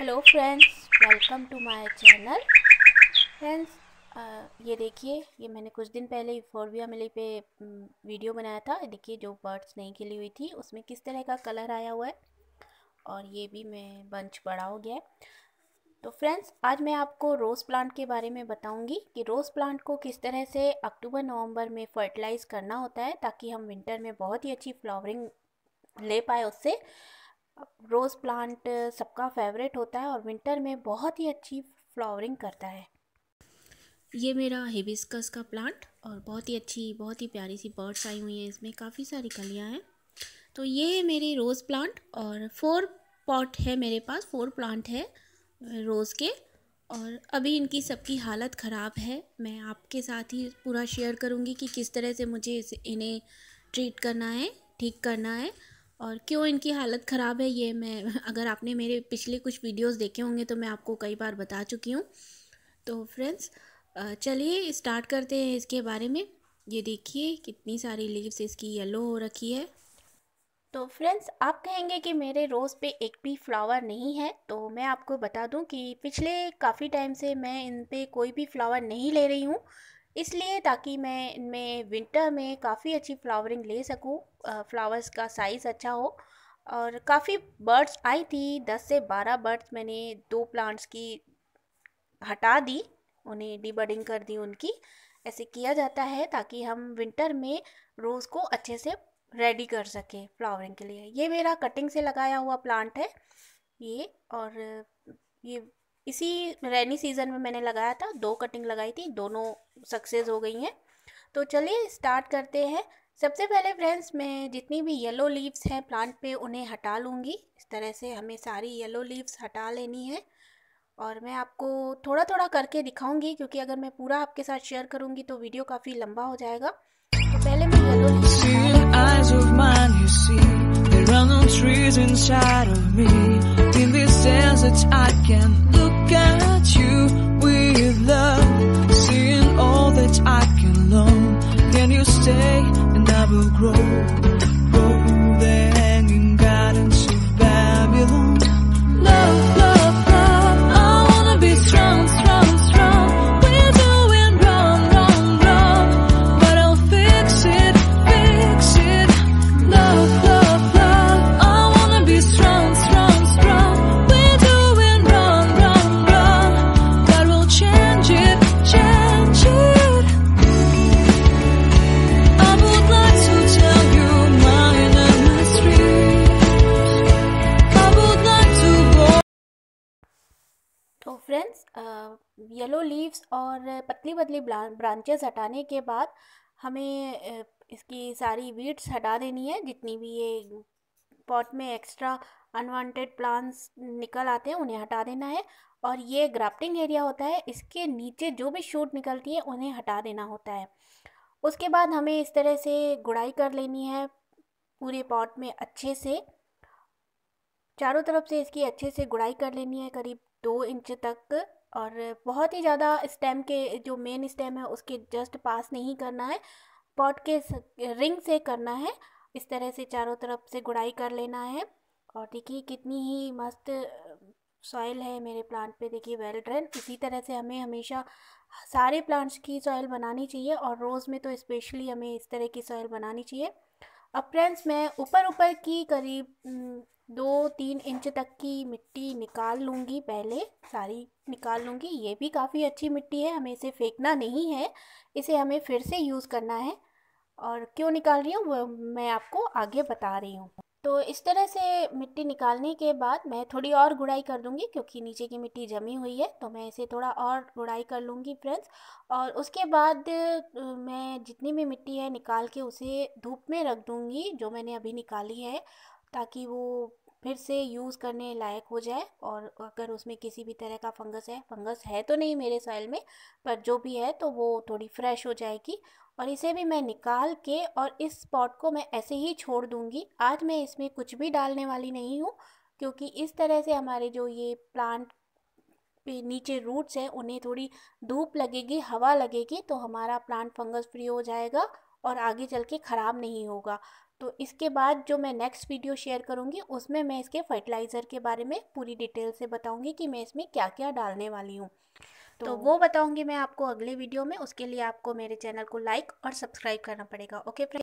Hello friends welcome to my channel friends ये देखिए ये मैंने कुछ दिन पहले फोरविया मिली पे वीडियो बनाया था देखिए जो बर्ड्स नहीं खिली हुई थी उसमें किस तरह का कलर आया हुआ है और ये भी मैं बंच बड़ा हो गया है तो फ्रेंड्स आज मैं आपको रोज़ प्लांट के बारे में बताऊंगी कि रोज़ प्लांट को किस तरह से अक्टूबर नवंबर में फर्टिलाइज़ करना होता है ताकि हम विंटर में बहुत ही अच्छी फ्लावरिंग ले पाए उससे रोज़ प्लांट सबका फेवरेट होता है और विंटर में बहुत ही अच्छी फ्लावरिंग करता है ये मेरा हिबिस्कस का प्लांट और बहुत ही अच्छी बहुत ही प्यारी सी बर्ड्स आई हुई हैं इसमें काफ़ी सारी कलियाँ हैं तो ये है मेरे रोज़ प्लांट और फोर पॉट है मेरे पास फोर प्लांट है रोज़ के और अभी इनकी सबकी हालत ख़राब है मैं आपके साथ ही पूरा शेयर करूँगी कि किस तरह से मुझे इन्हें ट्रीट करना है ठीक करना है और क्यों इनकी हालत ख़राब है ये मैं अगर आपने मेरे पिछले कुछ वीडियोस देखे होंगे तो मैं आपको कई बार बता चुकी हूँ तो फ्रेंड्स चलिए स्टार्ट करते हैं इसके बारे में ये देखिए कितनी सारी लीव्स इसकी येलो हो रखी है तो फ्रेंड्स आप कहेंगे कि मेरे रोज़ पे एक भी फ्लावर नहीं है तो मैं आपको बता दूं कि पिछले काफ़ी टाइम से मैं इन पे कोई भी फ्लावर नहीं ले रही हूँ इसलिए ताकि मैं इनमें विंटर में काफ़ी अच्छी फ्लावरिंग ले सकूं फ्लावर्स का साइज़ अच्छा हो और काफ़ी बर्ड्स आई थी दस से बारह बर्ड्स मैंने दो प्लांट्स की हटा दी उन्हें डीबडिंग कर दी उनकी ऐसे किया जाता है ताकि हम विंटर में रोज़ को अच्छे से रेडी कर सकें फ्लावरिंग के लिए ये मेरा कटिंग से लगाया हुआ प्लांट है ये और ये इसी रेनी सीज़न में मैंने लगाया था दो कटिंग लगाई थी दोनों सक्सेस हो गई हैं तो चलिए स्टार्ट करते हैं सबसे पहले फ्रेंड्स मैं जितनी भी येलो लीव्स हैं प्लांट पे उन्हें हटा लूँगी इस तरह से हमें सारी येलो लीव्स हटा लेनी है और मैं आपको थोड़ा थोड़ा करके दिखाऊंगी क्योंकि अगर मैं पूरा आपके साथ शेयर करूंगी तो वीडियो काफ़ी लंबा हो जाएगा तो पहले मैं yellow got you with love, seeing all that I can learn. Can you stay and I will grow? Yellow leaves और पतली पतली ब्रांचेस हटाने के बाद हमें इसकी सारी वीड्स हटा देनी है जितनी भी ये पॉट में एक्स्ट्रा अनवांटेड प्लांट्स निकल आते हैं उन्हें हटा देना है और ये ग्राफ्टिंग एरिया होता है इसके नीचे जो भी शूट निकलती है उन्हें हटा देना होता है उसके बाद हमें इस तरह से गुड़ाई कर लेनी है पूरे पॉट में अच्छे से चारों तरफ से इसकी अच्छे से गुड़ाई कर लेनी है करीब दो इंच तक और बहुत ही ज़्यादा स्टेम के जो मेन स्टेम है उसके जस्ट पास नहीं करना है पॉट के रिंग से करना है इस तरह से चारों तरफ से गुड़ाई कर लेना है और देखिए कितनी ही मस्त सॉइल है मेरे प्लांट पे देखिए वेल ड्रेन इसी तरह से हमें हमेशा सारे प्लांट्स की सॉइल बनानी चाहिए और रोज़ में तो स्पेशली हमें इस तरह की सॉइल बनानी चाहिए अब फ्रेंड्स मैं ऊपर ऊपर की करीब दो तीन इंच तक की मिट्टी निकाल लूँगी पहले सारी निकाल लूँगी ये भी काफ़ी अच्छी मिट्टी है हमें इसे फेंकना नहीं है इसे हमें फिर से यूज़ करना है और क्यों निकाल रही हूँ वो मैं आपको आगे बता रही हूँ तो इस तरह से मिट्टी निकालने के बाद मैं थोड़ी और गुड़ाई कर दूंगी क्योंकि नीचे की मिट्टी जमी हुई है तो मैं इसे थोड़ा और गुड़ाई कर लूँगी फ्रेंड्स और उसके बाद मैं जितनी भी मिट्टी है निकाल के उसे धूप में रख दूँगी जो मैंने अभी निकाली है ताकि वो फिर से यूज़ करने लायक हो जाए और अगर उसमें किसी भी तरह का फंगस है फंगस है तो नहीं मेरे सॉइल में पर जो भी है तो वो थोड़ी फ्रेश हो जाएगी और इसे भी मैं निकाल के और इस पॉट को मैं ऐसे ही छोड़ दूँगी आज मैं इसमें कुछ भी डालने वाली नहीं हूँ क्योंकि इस तरह से हमारे जो ये प्लांट पे नीचे रूट्स हैं उन्हें थोड़ी धूप लगेगी हवा लगेगी तो हमारा प्लांट फंगस फ्री हो जाएगा और आगे चल के ख़राब नहीं होगा तो इसके बाद जो मैं नेक्स्ट वीडियो शेयर करूँगी उसमें मैं इसके फर्टिलाइज़र के बारे में पूरी डिटेल से बताऊँगी कि मैं इसमें क्या क्या डालने वाली हूँ तो, तो वो बताऊँगी मैं आपको अगले वीडियो में उसके लिए आपको मेरे चैनल को लाइक और सब्सक्राइब करना पड़ेगा ओके